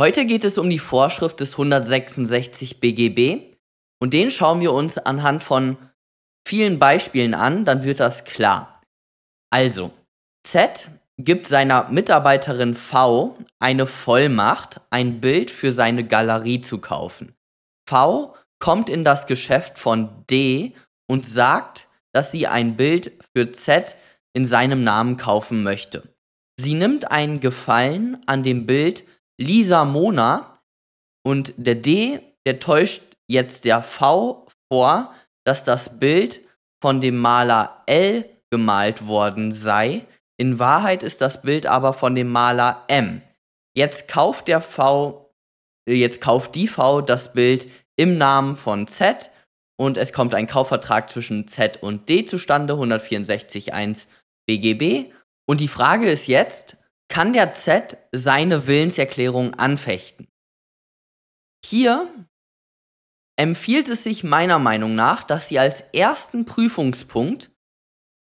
Heute geht es um die Vorschrift des 166 BGB und den schauen wir uns anhand von vielen Beispielen an, dann wird das klar. Also, Z gibt seiner Mitarbeiterin V eine Vollmacht, ein Bild für seine Galerie zu kaufen. V kommt in das Geschäft von D und sagt, dass sie ein Bild für Z in seinem Namen kaufen möchte. Sie nimmt einen Gefallen an dem Bild Lisa Mona und der D, der täuscht jetzt der V vor, dass das Bild von dem Maler L gemalt worden sei. In Wahrheit ist das Bild aber von dem Maler M. Jetzt kauft der V, äh, jetzt kauft die V das Bild im Namen von Z und es kommt ein Kaufvertrag zwischen Z und D zustande, 164.1 BGB. Und die Frage ist jetzt, kann der Z seine Willenserklärung anfechten. Hier empfiehlt es sich meiner Meinung nach, dass sie als ersten Prüfungspunkt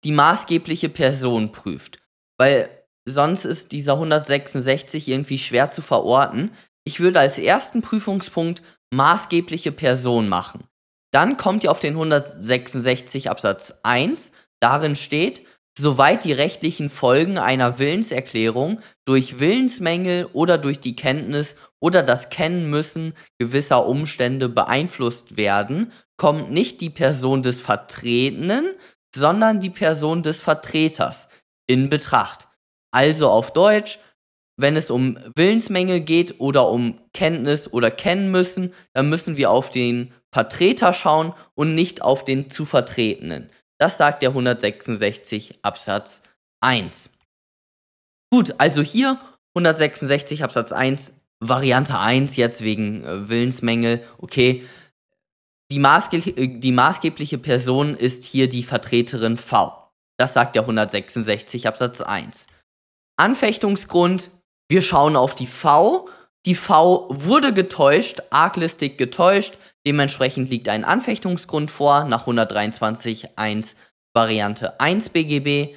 die maßgebliche Person prüft, weil sonst ist dieser 166 irgendwie schwer zu verorten. Ich würde als ersten Prüfungspunkt maßgebliche Person machen. Dann kommt ihr auf den 166 Absatz 1. Darin steht, soweit die rechtlichen Folgen einer Willenserklärung durch Willensmängel oder durch die Kenntnis oder das Kennenmüssen gewisser Umstände beeinflusst werden, kommt nicht die Person des Vertretenen, sondern die Person des Vertreters in Betracht. Also auf Deutsch, wenn es um Willensmängel geht oder um Kenntnis oder Kennmüssen, dann müssen wir auf den Vertreter schauen und nicht auf den zu Vertretenen. Das sagt der 166 Absatz 1. Gut, also hier 166 Absatz 1, Variante 1 jetzt wegen äh, Willensmängel. Okay, die, maßge die maßgebliche Person ist hier die Vertreterin V. Das sagt der 166 Absatz 1. Anfechtungsgrund, wir schauen auf die V die V wurde getäuscht, arglistig getäuscht. Dementsprechend liegt ein Anfechtungsgrund vor nach 123.1 Variante 1 BGB.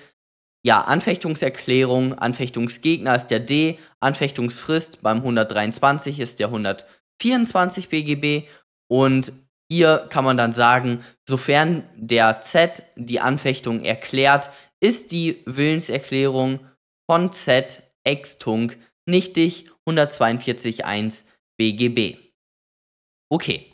Ja, Anfechtungserklärung, Anfechtungsgegner ist der D, Anfechtungsfrist beim 123 ist der 124 BGB und hier kann man dann sagen, sofern der Z die Anfechtung erklärt, ist die Willenserklärung von Z Extung nichtig 142.1 BGB. Okay.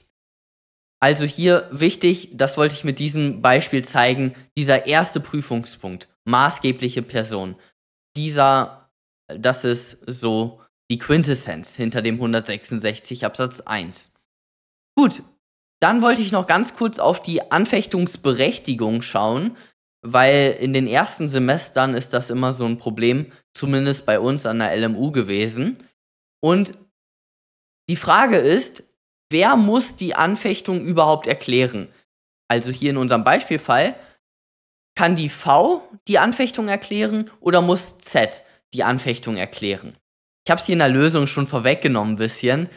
Also hier wichtig, das wollte ich mit diesem Beispiel zeigen, dieser erste Prüfungspunkt, maßgebliche Person, dieser, äh, das ist so die Quintessenz hinter dem 166 Absatz 1. Gut, dann wollte ich noch ganz kurz auf die Anfechtungsberechtigung schauen weil in den ersten Semestern ist das immer so ein Problem, zumindest bei uns an der LMU gewesen. Und die Frage ist, wer muss die Anfechtung überhaupt erklären? Also hier in unserem Beispielfall, kann die V die Anfechtung erklären oder muss Z die Anfechtung erklären? Ich habe es hier in der Lösung schon vorweggenommen ein bisschen.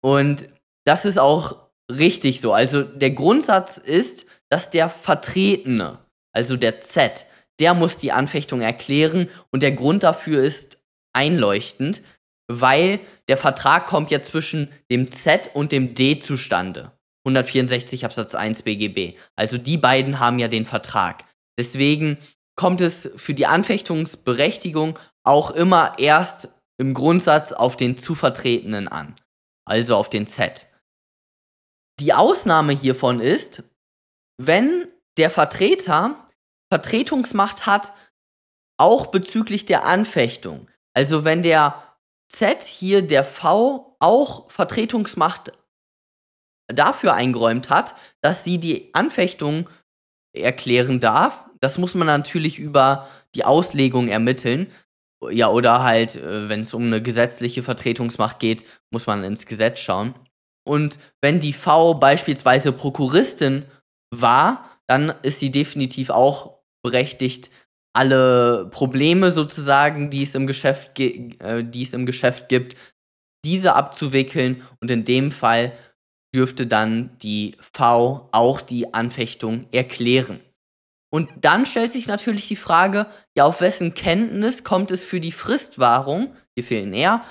Und das ist auch richtig so. Also der Grundsatz ist, dass der Vertretene also der Z, der muss die Anfechtung erklären und der Grund dafür ist einleuchtend, weil der Vertrag kommt ja zwischen dem Z und dem D zustande. 164 Absatz 1 BGB. Also die beiden haben ja den Vertrag. Deswegen kommt es für die Anfechtungsberechtigung auch immer erst im Grundsatz auf den Zuvertretenden an, also auf den Z. Die Ausnahme hiervon ist, wenn der Vertreter Vertretungsmacht hat, auch bezüglich der Anfechtung. Also wenn der Z hier der V auch Vertretungsmacht dafür eingeräumt hat, dass sie die Anfechtung erklären darf, das muss man natürlich über die Auslegung ermitteln. Ja, oder halt, äh, wenn es um eine gesetzliche Vertretungsmacht geht, muss man ins Gesetz schauen. Und wenn die V beispielsweise Prokuristin war, dann ist sie definitiv auch berechtigt alle Probleme sozusagen, die es im Geschäft, äh, die es im Geschäft gibt, diese abzuwickeln. Und in dem Fall dürfte dann die V auch die Anfechtung erklären. Und dann stellt sich natürlich die Frage, ja, auf wessen Kenntnis kommt es für die Fristwahrung, hier fehlen eher,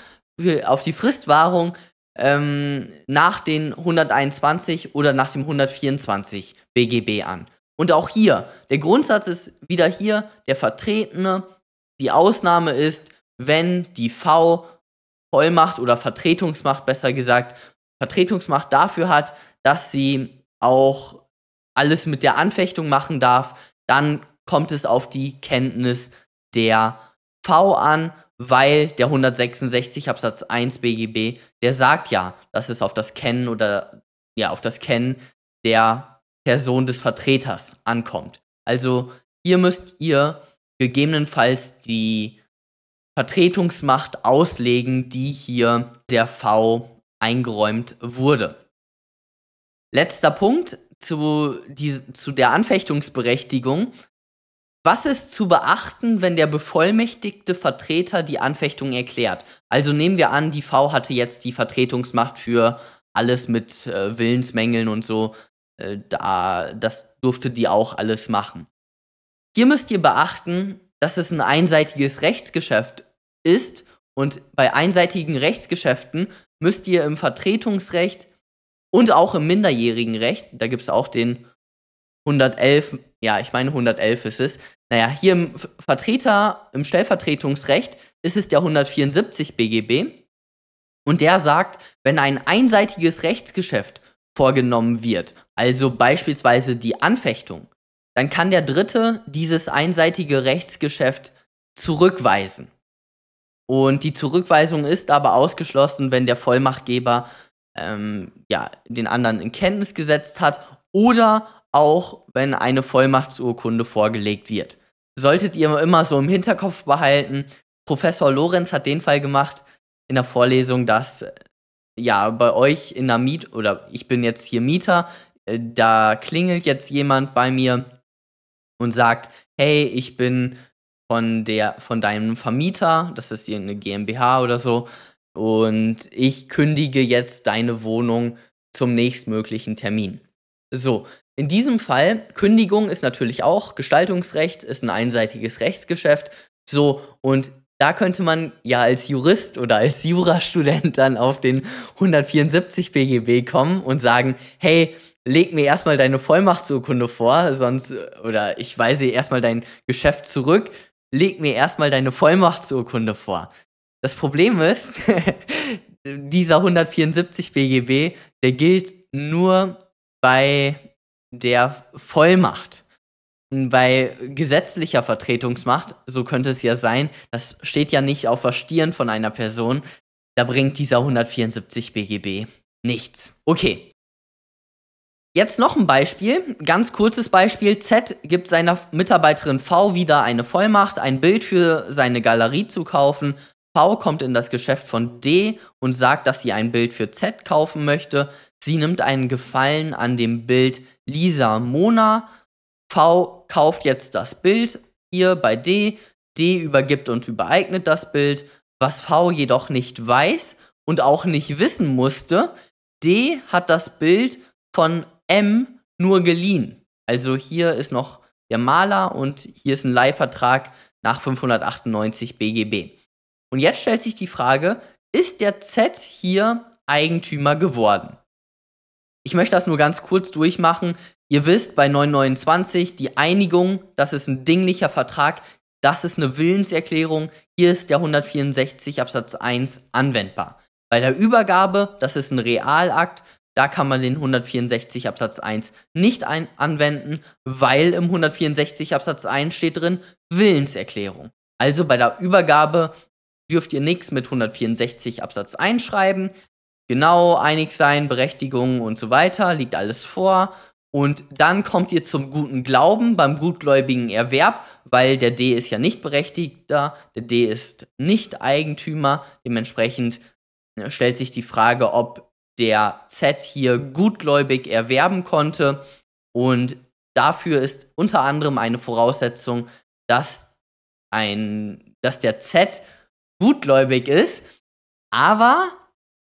auf die Fristwahrung ähm, nach den 121 oder nach dem 124 BGB an. Und auch hier, der Grundsatz ist wieder hier der Vertretene. Die Ausnahme ist, wenn die V Vollmacht oder Vertretungsmacht, besser gesagt, Vertretungsmacht dafür hat, dass sie auch alles mit der Anfechtung machen darf, dann kommt es auf die Kenntnis der V an, weil der 166 Absatz 1 BGB, der sagt ja, dass es auf das Kennen oder ja, auf das Kennen der Person des Vertreters ankommt. Also hier müsst ihr gegebenenfalls die Vertretungsmacht auslegen, die hier der V eingeräumt wurde. Letzter Punkt zu, die, zu der Anfechtungsberechtigung. Was ist zu beachten, wenn der bevollmächtigte Vertreter die Anfechtung erklärt? Also nehmen wir an, die V hatte jetzt die Vertretungsmacht für alles mit äh, Willensmängeln und so äh, da, das durfte die auch alles machen. Hier müsst ihr beachten, dass es ein einseitiges Rechtsgeschäft ist und bei einseitigen Rechtsgeschäften müsst ihr im Vertretungsrecht und auch im minderjährigen Recht, da gibt es auch den 111, ja, ich meine 111 ist es. Naja, hier im Vertreter, im Stellvertretungsrecht ist es der 174 BGB. Und der sagt, wenn ein einseitiges Rechtsgeschäft vorgenommen wird, also beispielsweise die Anfechtung, dann kann der Dritte dieses einseitige Rechtsgeschäft zurückweisen. Und die Zurückweisung ist aber ausgeschlossen, wenn der Vollmachtgeber ähm, ja, den anderen in Kenntnis gesetzt hat oder auch wenn eine Vollmachtsurkunde vorgelegt wird. Solltet ihr immer so im Hinterkopf behalten, Professor Lorenz hat den Fall gemacht in der Vorlesung, dass ja, bei euch in der Miet oder ich bin jetzt hier Mieter, äh, da klingelt jetzt jemand bei mir und sagt, hey, ich bin von der von deinem Vermieter, das ist hier eine GmbH oder so, und ich kündige jetzt deine Wohnung zum nächstmöglichen Termin. So, in diesem Fall, Kündigung ist natürlich auch Gestaltungsrecht, ist ein einseitiges Rechtsgeschäft. So, und da könnte man ja als Jurist oder als Jurastudent dann auf den 174 BGB kommen und sagen, hey, leg mir erstmal deine Vollmachtsurkunde vor, sonst, oder ich weise erstmal dein Geschäft zurück, leg mir erstmal deine Vollmachtsurkunde vor. Das Problem ist, dieser 174 BGB, der gilt nur bei der Vollmacht bei gesetzlicher Vertretungsmacht, so könnte es ja sein, das steht ja nicht auf der Stirn von einer Person, da bringt dieser 174 BGB nichts. Okay. Jetzt noch ein Beispiel, ganz kurzes Beispiel. Z gibt seiner Mitarbeiterin V wieder eine Vollmacht, ein Bild für seine Galerie zu kaufen. V kommt in das Geschäft von D und sagt, dass sie ein Bild für Z kaufen möchte. Sie nimmt einen Gefallen an dem Bild Lisa Mona V kauft jetzt das Bild, ihr bei D, D übergibt und übereignet das Bild, was V jedoch nicht weiß und auch nicht wissen musste, D hat das Bild von M nur geliehen. Also hier ist noch der Maler und hier ist ein Leihvertrag nach 598 BGB. Und jetzt stellt sich die Frage, ist der Z hier Eigentümer geworden? Ich möchte das nur ganz kurz durchmachen. Ihr wisst, bei 929 die Einigung, das ist ein dinglicher Vertrag, das ist eine Willenserklärung. Hier ist der 164 Absatz 1 anwendbar. Bei der Übergabe, das ist ein Realakt, da kann man den 164 Absatz 1 nicht ein anwenden, weil im 164 Absatz 1 steht drin Willenserklärung. Also bei der Übergabe dürft ihr nichts mit 164 Absatz 1 schreiben. Genau, einig sein, Berechtigungen und so weiter, liegt alles vor. Und dann kommt ihr zum guten Glauben beim gutgläubigen Erwerb, weil der D ist ja nicht Berechtigter, der D ist nicht Eigentümer. Dementsprechend ne, stellt sich die Frage, ob der Z hier gutgläubig erwerben konnte. Und dafür ist unter anderem eine Voraussetzung, dass, ein, dass der Z gutgläubig ist, aber,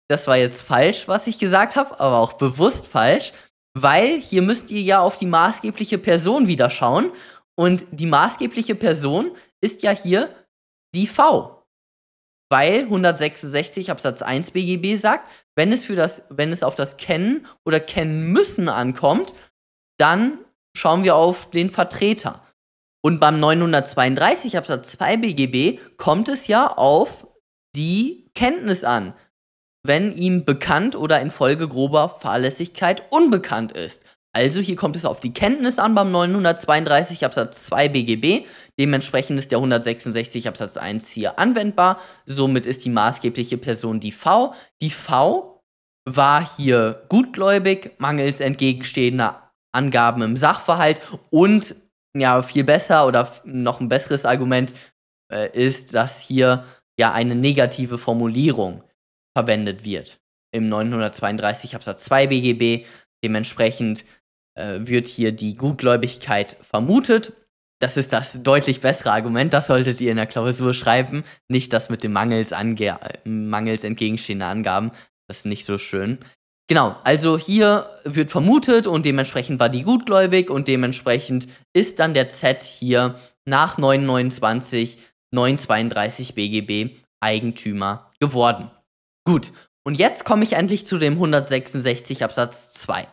das war jetzt falsch, was ich gesagt habe, aber auch bewusst falsch, weil hier müsst ihr ja auf die maßgebliche Person wieder schauen. Und die maßgebliche Person ist ja hier die V. Weil 166 Absatz 1 BGB sagt, wenn es, für das, wenn es auf das Kennen oder Kennen müssen ankommt, dann schauen wir auf den Vertreter. Und beim 932 Absatz 2 BGB kommt es ja auf die Kenntnis an wenn ihm bekannt oder infolge grober Fahrlässigkeit unbekannt ist. Also hier kommt es auf die Kenntnis an beim 932 Absatz 2 BGB. Dementsprechend ist der 166 Absatz 1 hier anwendbar. Somit ist die maßgebliche Person die V. Die V war hier gutgläubig, mangels entgegenstehender Angaben im Sachverhalt und ja, viel besser oder noch ein besseres Argument äh, ist, dass hier ja eine negative Formulierung verwendet wird. Im 932 Absatz 2 BGB. Dementsprechend äh, wird hier die Gutgläubigkeit vermutet. Das ist das deutlich bessere Argument. Das solltet ihr in der Klausur schreiben. Nicht das mit den Mangels, ange Mangels entgegenstehende Angaben. Das ist nicht so schön. Genau, also hier wird vermutet und dementsprechend war die gutgläubig und dementsprechend ist dann der Z hier nach 929, 932 BGB Eigentümer geworden. Gut, und jetzt komme ich endlich zu dem 166 Absatz 2.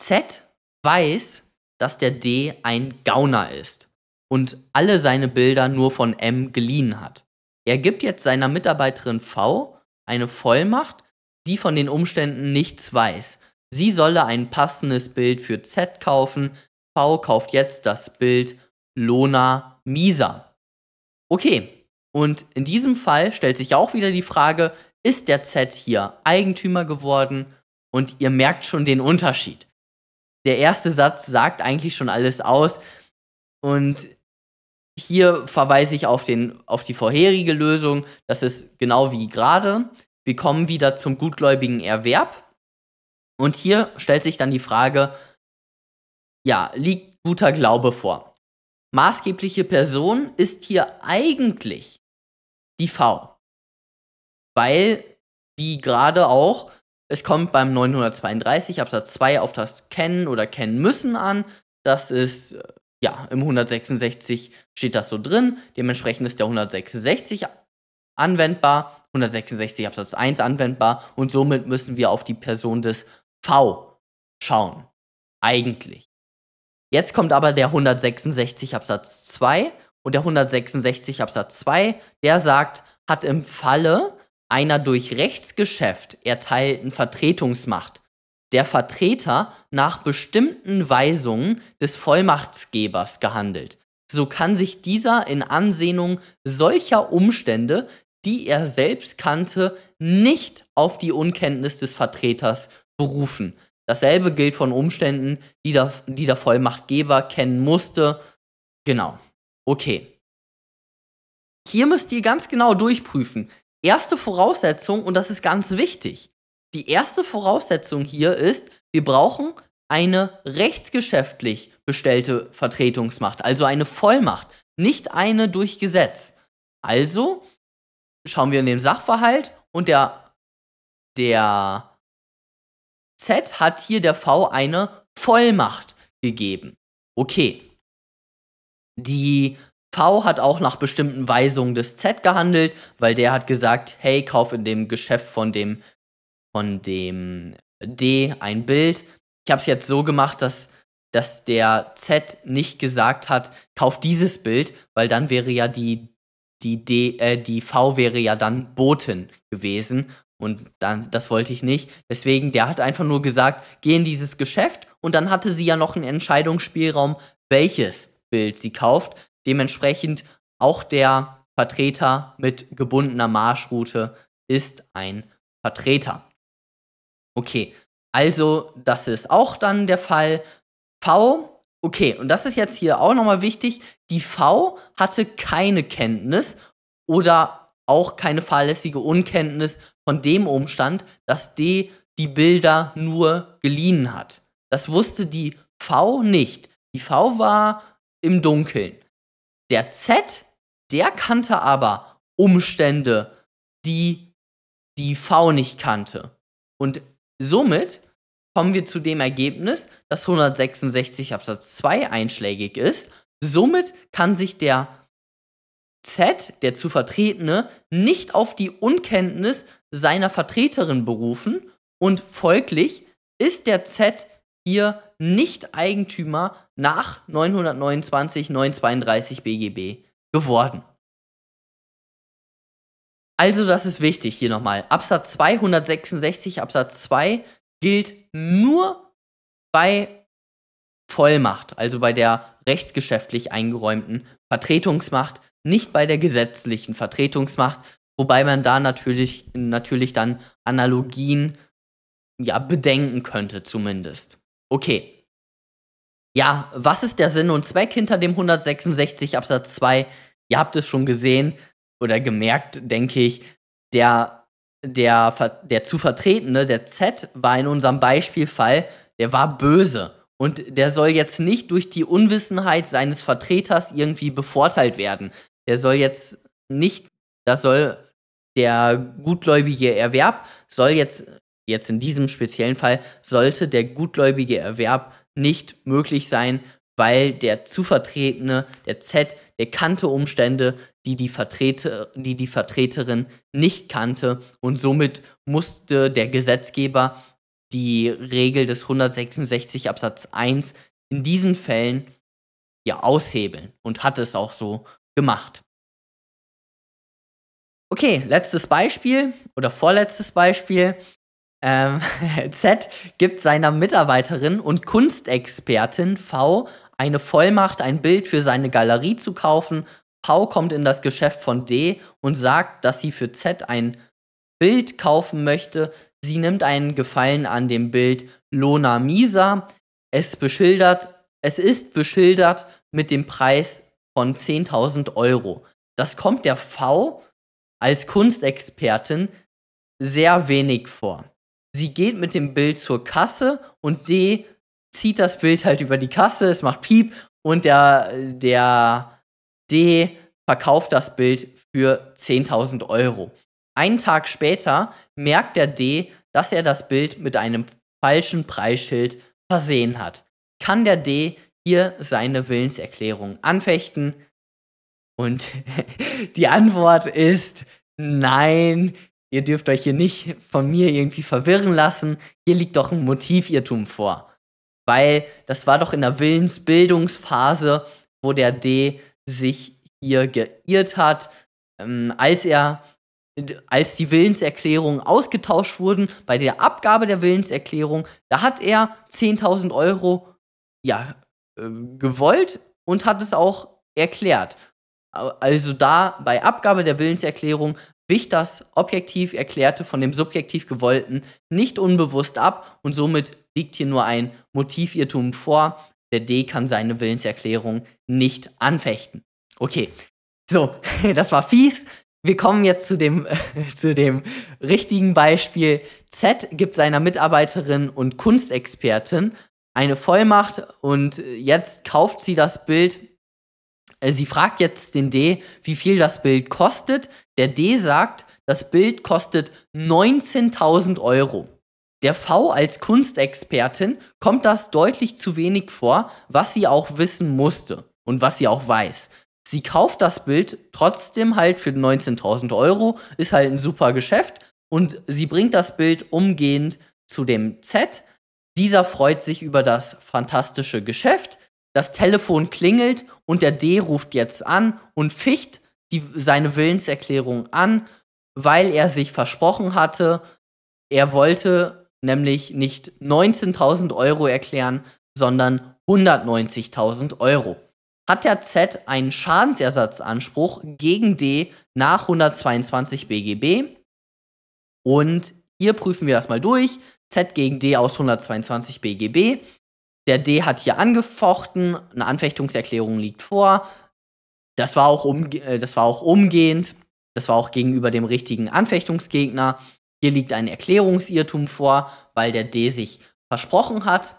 Z weiß, dass der D ein Gauner ist und alle seine Bilder nur von M geliehen hat. Er gibt jetzt seiner Mitarbeiterin V eine Vollmacht, die von den Umständen nichts weiß. Sie solle ein passendes Bild für Z kaufen. V kauft jetzt das Bild Lona Misa. Okay, und in diesem Fall stellt sich auch wieder die Frage, ist der Z hier Eigentümer geworden? Und ihr merkt schon den Unterschied. Der erste Satz sagt eigentlich schon alles aus. Und hier verweise ich auf, den, auf die vorherige Lösung. Das ist genau wie gerade. Wir kommen wieder zum gutgläubigen Erwerb. Und hier stellt sich dann die Frage, ja, liegt guter Glaube vor? Maßgebliche Person ist hier eigentlich die V. Weil, wie gerade auch, es kommt beim 932 Absatz 2 auf das Kennen oder Kennen müssen an. Das ist, ja, im 166 steht das so drin. Dementsprechend ist der 166 anwendbar, 166 Absatz 1 anwendbar und somit müssen wir auf die Person des V schauen. Eigentlich. Jetzt kommt aber der 166 Absatz 2 und der 166 Absatz 2, der sagt, hat im Falle einer durch Rechtsgeschäft erteilten Vertretungsmacht der Vertreter nach bestimmten Weisungen des Vollmachtsgebers gehandelt. So kann sich dieser in Ansehnung solcher Umstände, die er selbst kannte, nicht auf die Unkenntnis des Vertreters berufen. Dasselbe gilt von Umständen, die der, die der Vollmachtgeber kennen musste. Genau. Okay. Hier müsst ihr ganz genau durchprüfen. Erste Voraussetzung, und das ist ganz wichtig. Die erste Voraussetzung hier ist, wir brauchen eine rechtsgeschäftlich bestellte Vertretungsmacht, also eine Vollmacht, nicht eine durch Gesetz. Also schauen wir in den Sachverhalt und der, der Z hat hier der V eine Vollmacht gegeben. Okay, die V hat auch nach bestimmten Weisungen des Z gehandelt, weil der hat gesagt, hey, kauf in dem Geschäft von dem, von dem äh, D ein Bild. Ich habe es jetzt so gemacht, dass, dass der Z nicht gesagt hat, kauf dieses Bild, weil dann wäre ja die, die, D, äh, die V wäre ja dann Boten gewesen. Und dann, das wollte ich nicht. Deswegen, der hat einfach nur gesagt, geh in dieses Geschäft. Und dann hatte sie ja noch einen Entscheidungsspielraum, welches Bild sie kauft. Dementsprechend auch der Vertreter mit gebundener Marschroute ist ein Vertreter. Okay, also das ist auch dann der Fall. V Okay, und das ist jetzt hier auch nochmal wichtig. Die V hatte keine Kenntnis oder auch keine fahrlässige Unkenntnis von dem Umstand, dass D die Bilder nur geliehen hat. Das wusste die V nicht. Die V war im Dunkeln. Der Z, der kannte aber Umstände, die die V nicht kannte. Und somit kommen wir zu dem Ergebnis, dass 166 Absatz 2 einschlägig ist. Somit kann sich der Z, der zu Vertretene, nicht auf die Unkenntnis seiner Vertreterin berufen und folglich ist der Z ihr Nicht-Eigentümer nach 929 932 BGB geworden. Also das ist wichtig hier nochmal. Absatz 266 Absatz 2 gilt nur bei Vollmacht, also bei der rechtsgeschäftlich eingeräumten Vertretungsmacht, nicht bei der gesetzlichen Vertretungsmacht, wobei man da natürlich, natürlich dann Analogien ja, bedenken könnte zumindest. Okay. Ja, was ist der Sinn und Zweck hinter dem 166 Absatz 2? Ihr habt es schon gesehen oder gemerkt, denke ich. Der, der, der zu vertretene, der Z, war in unserem Beispielfall, der war böse. Und der soll jetzt nicht durch die Unwissenheit seines Vertreters irgendwie bevorteilt werden. Der soll jetzt nicht, das soll der gutgläubige Erwerb soll jetzt jetzt in diesem speziellen Fall, sollte der gutgläubige Erwerb nicht möglich sein, weil der Zuvertretene, der Z, der kannte Umstände, die die, Vertreter, die die Vertreterin nicht kannte und somit musste der Gesetzgeber die Regel des 166 Absatz 1 in diesen Fällen ja aushebeln und hat es auch so gemacht. Okay, letztes Beispiel oder vorletztes Beispiel. Ähm, Z gibt seiner Mitarbeiterin und Kunstexpertin V eine Vollmacht, ein Bild für seine Galerie zu kaufen. V kommt in das Geschäft von D und sagt, dass sie für Z ein Bild kaufen möchte. Sie nimmt einen Gefallen an dem Bild Lona Misa. Es, beschildert, es ist beschildert mit dem Preis von 10.000 Euro. Das kommt der V als Kunstexpertin sehr wenig vor sie geht mit dem Bild zur Kasse und D zieht das Bild halt über die Kasse, es macht Piep und der, der D verkauft das Bild für 10.000 Euro. Einen Tag später merkt der D, dass er das Bild mit einem falschen Preisschild versehen hat. Kann der D hier seine Willenserklärung anfechten? Und die Antwort ist nein, ihr dürft euch hier nicht von mir irgendwie verwirren lassen, hier liegt doch ein Motivirrtum vor. Weil das war doch in der Willensbildungsphase, wo der D sich hier geirrt hat, ähm, als er als die Willenserklärungen ausgetauscht wurden, bei der Abgabe der Willenserklärung, da hat er 10.000 Euro ja, äh, gewollt und hat es auch erklärt. Also da bei Abgabe der Willenserklärung wich das objektiv Erklärte von dem subjektiv Gewollten nicht unbewusst ab und somit liegt hier nur ein Motivirrtum vor. Der D kann seine Willenserklärung nicht anfechten. Okay, so, das war fies. Wir kommen jetzt zu dem, äh, zu dem richtigen Beispiel. Z gibt seiner Mitarbeiterin und Kunstexpertin eine Vollmacht und jetzt kauft sie das Bild äh, sie fragt jetzt den D, wie viel das Bild kostet. Der D sagt, das Bild kostet 19.000 Euro. Der V als Kunstexpertin kommt das deutlich zu wenig vor, was sie auch wissen musste und was sie auch weiß. Sie kauft das Bild trotzdem halt für 19.000 Euro, ist halt ein super Geschäft und sie bringt das Bild umgehend zu dem Z. Dieser freut sich über das fantastische Geschäft das Telefon klingelt und der D ruft jetzt an und ficht die, seine Willenserklärung an, weil er sich versprochen hatte, er wollte nämlich nicht 19.000 Euro erklären, sondern 190.000 Euro. Hat der Z einen Schadensersatzanspruch gegen D nach 122 BGB? Und hier prüfen wir das mal durch. Z gegen D aus 122 BGB. Der D hat hier angefochten, eine Anfechtungserklärung liegt vor. Das war auch, umge äh, das war auch umgehend, das war auch gegenüber dem richtigen Anfechtungsgegner. Hier liegt ein Erklärungsirrtum vor, weil der D sich versprochen hat.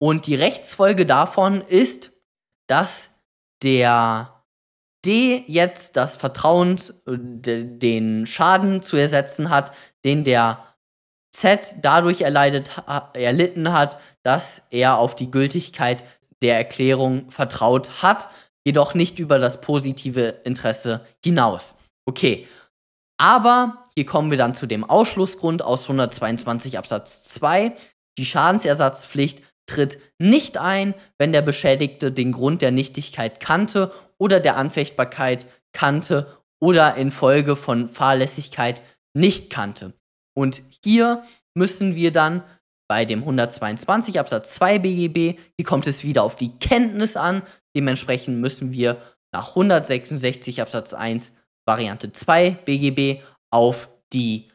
Und die Rechtsfolge davon ist, dass der D jetzt das Vertrauen, äh, den Schaden zu ersetzen hat, den der D Z dadurch erleidet, erlitten hat, dass er auf die Gültigkeit der Erklärung vertraut hat, jedoch nicht über das positive Interesse hinaus. Okay, aber hier kommen wir dann zu dem Ausschlussgrund aus 122 Absatz 2. Die Schadensersatzpflicht tritt nicht ein, wenn der Beschädigte den Grund der Nichtigkeit kannte oder der Anfechtbarkeit kannte oder infolge von Fahrlässigkeit nicht kannte. Und hier müssen wir dann bei dem 122 Absatz 2 BGB, hier kommt es wieder auf die Kenntnis an. Dementsprechend müssen wir nach 166 Absatz 1 Variante 2 BGB auf die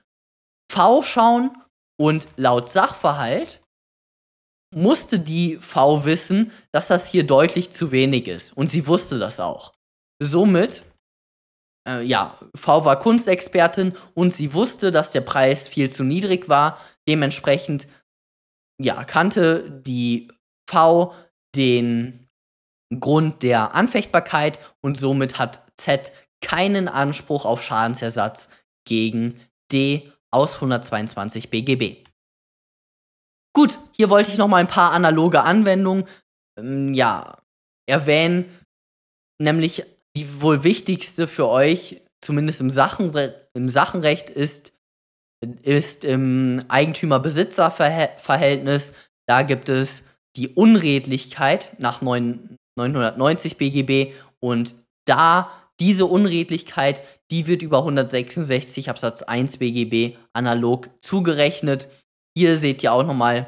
V schauen und laut Sachverhalt musste die V wissen, dass das hier deutlich zu wenig ist und sie wusste das auch. Somit äh, ja, V war Kunstexpertin und sie wusste, dass der Preis viel zu niedrig war. Dementsprechend, ja, kannte die V den Grund der Anfechtbarkeit und somit hat Z keinen Anspruch auf Schadensersatz gegen D aus 122 BGB. Gut, hier wollte ich noch mal ein paar analoge Anwendungen ähm, ja, erwähnen, nämlich die wohl wichtigste für euch, zumindest im, Sachenre im Sachenrecht, ist, ist im Eigentümer-Besitzer-Verhältnis. Da gibt es die Unredlichkeit nach 9, 990 BGB und da diese Unredlichkeit, die wird über 166 Absatz 1 BGB analog zugerechnet. Hier seht ihr auch nochmal,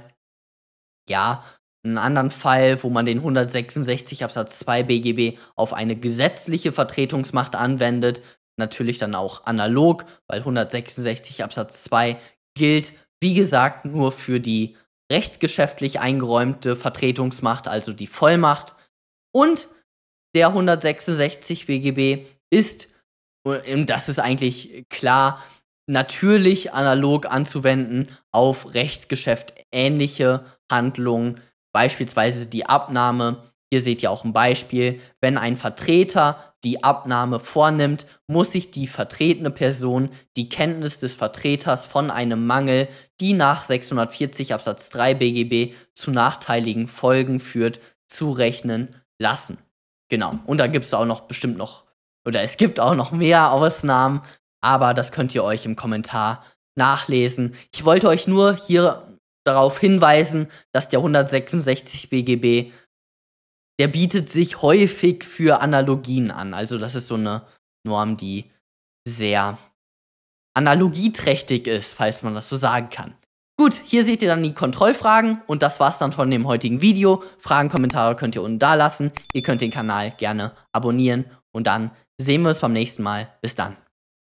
ja, einen anderen Fall, wo man den 166 Absatz 2 BGB auf eine gesetzliche Vertretungsmacht anwendet. Natürlich dann auch analog, weil 166 Absatz 2 gilt, wie gesagt, nur für die rechtsgeschäftlich eingeräumte Vertretungsmacht, also die Vollmacht. Und der 166 BGB ist, und das ist eigentlich klar, natürlich analog anzuwenden auf rechtsgeschäftähnliche Handlungen Beispielsweise die Abnahme. Hier seht ihr auch ein Beispiel. Wenn ein Vertreter die Abnahme vornimmt, muss sich die vertretene Person die Kenntnis des Vertreters von einem Mangel, die nach 640 Absatz 3 BGB zu nachteiligen Folgen führt, zurechnen lassen. Genau. Und da gibt es auch noch bestimmt noch, oder es gibt auch noch mehr Ausnahmen, aber das könnt ihr euch im Kommentar nachlesen. Ich wollte euch nur hier darauf hinweisen, dass der 166 BGB, der bietet sich häufig für Analogien an. Also das ist so eine Norm, die sehr analogieträchtig ist, falls man das so sagen kann. Gut, hier seht ihr dann die Kontrollfragen und das war's dann von dem heutigen Video. Fragen, Kommentare könnt ihr unten da lassen. Ihr könnt den Kanal gerne abonnieren und dann sehen wir uns beim nächsten Mal. Bis dann.